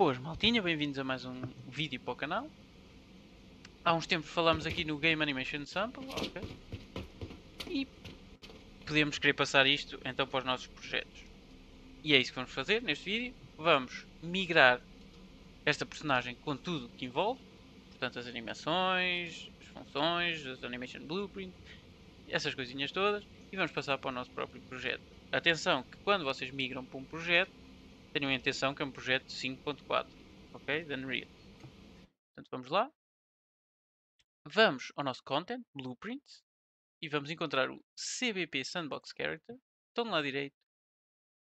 Boas maltinha, bem-vindos a mais um vídeo para o canal. Há uns tempos falamos aqui no Game Animation Sample, ok. E podemos querer passar isto então para os nossos projetos. E é isso que vamos fazer neste vídeo. Vamos migrar esta personagem com tudo o que envolve. Portanto, as animações, as funções, os Animation Blueprint, essas coisinhas todas. E vamos passar para o nosso próprio projeto. Atenção que quando vocês migram para um projeto, Tenham em atenção que é um projeto 5.4, ok? De Unreal. Portanto, vamos lá. Vamos ao nosso content, blueprint, e vamos encontrar o CBP Sandbox Character. Estão lá direito,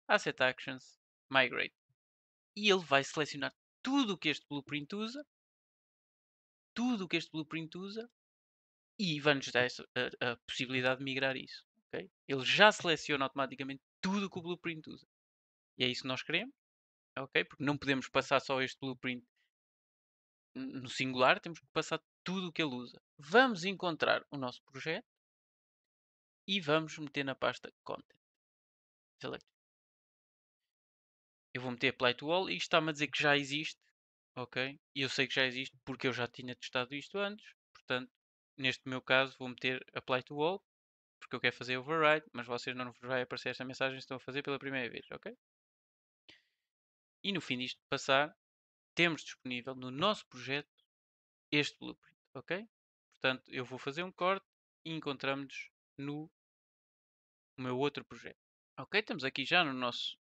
Asset Actions, Migrate. E ele vai selecionar tudo o que este blueprint usa, tudo o que este blueprint usa, e vai-nos dar essa, a, a, possibilidade de migrar isso. Okay? Ele já seleciona automaticamente tudo o que o blueprint usa. E é isso que nós queremos ok? Porque não podemos passar só este blueprint no singular, temos que passar tudo o que ele usa. Vamos encontrar o nosso projeto e vamos meter na pasta Content. Select. Eu vou meter Apply to All e está-me a dizer que já existe, ok? E eu sei que já existe porque eu já tinha testado isto antes, portanto, neste meu caso, vou meter Apply to All porque eu quero fazer Override, mas vocês não vão vai aparecer esta mensagem se estão a fazer pela primeira vez, ok? E no fim disto passar, temos disponível no nosso projeto este blueprint, ok? Portanto, eu vou fazer um corte e encontramos-nos no meu outro projeto. Ok, estamos aqui já no nosso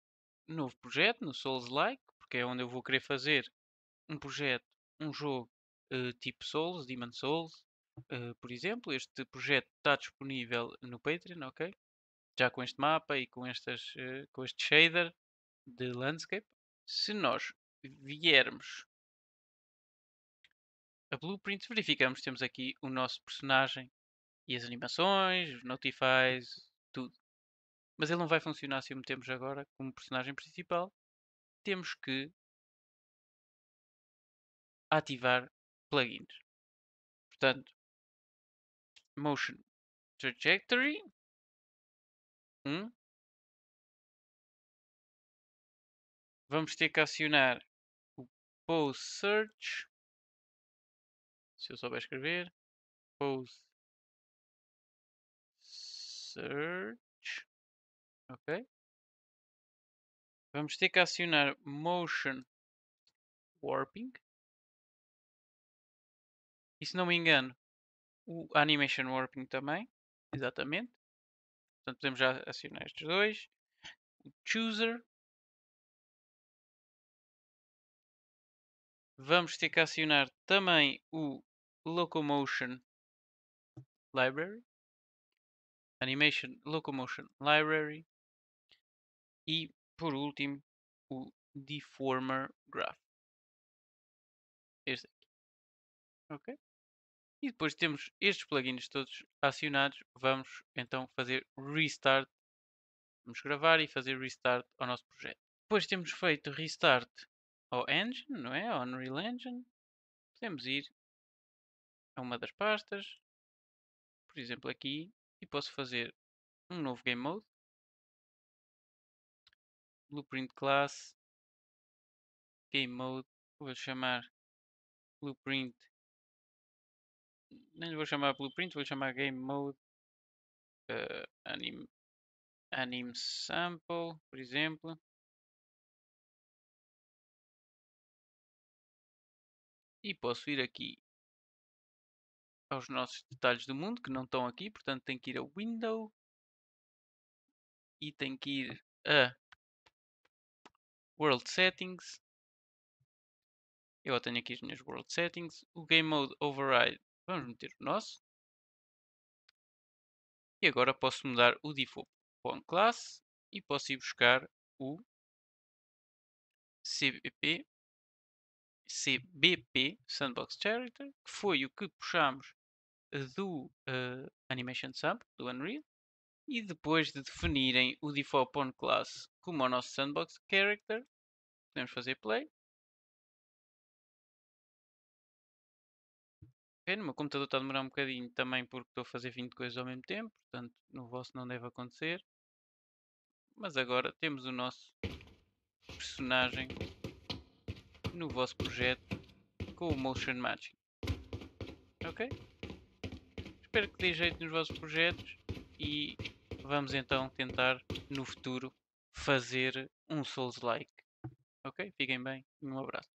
novo projeto, no Souls Like, porque é onde eu vou querer fazer um projeto, um jogo uh, tipo Souls, Demon Souls, uh, por exemplo. Este projeto está disponível no Patreon, ok? Já com este mapa e com, estas, uh, com este shader de landscape, se nós viermos a Blueprint, verificamos temos aqui o nosso personagem e as animações, os notifies, tudo. Mas ele não vai funcionar se o metemos agora como personagem principal. Temos que ativar plugins. Portanto, Motion Trajectory 1, vamos ter que acionar o Pose Search. Se eu souber escrever. Pose Search. Ok. Vamos ter que acionar Motion Warping. E se não me engano, o Animation Warping também. Exatamente. Portanto, podemos já acionar estes dois. O Chooser. vamos ter que acionar também o Locomotion Library, Animation Locomotion Library e, por último, o Deformer Graph. Este aqui. Ok? E depois temos estes plugins todos acionados, vamos então fazer restart. Vamos gravar e fazer restart ao nosso projeto. Depois temos feito restart ou engine, não é? Ao Unreal Engine. Podemos ir a uma das pastas, por exemplo aqui, e posso fazer um novo game mode. Blueprint class, game mode, vou chamar blueprint. Nem vou chamar blueprint, vou chamar game mode uh, eh, anime sample, por exemplo. E posso ir aqui aos nossos detalhes do mundo, que não estão aqui, portanto tenho que ir a Window e tenho que ir a World Settings. Eu tenho aqui as minhas World Settings. O Game Mode Override, vamos meter o nosso. E agora posso mudar o Default para Class e posso ir buscar o CBP CBP, Sandbox Character, que foi o que puxámos eh, do uh, Animation Sub, do Unreal, e depois de definirem o default pawn class como o nosso Sandbox Character, podemos fazer play. Okay, é, no meu computador está a demorar um bocadinho também porque estou a fazer 20 coisas ao mesmo tempo, portanto no vosso não deve acontecer. Mas agora temos o nosso personagem no vosso projeto com o Motion Matching. Ok? Espero que dê jeito nos vossos projetos e vamos então tentar no futuro fazer um Souls-like. Ok? Fiquem bem e um abraço.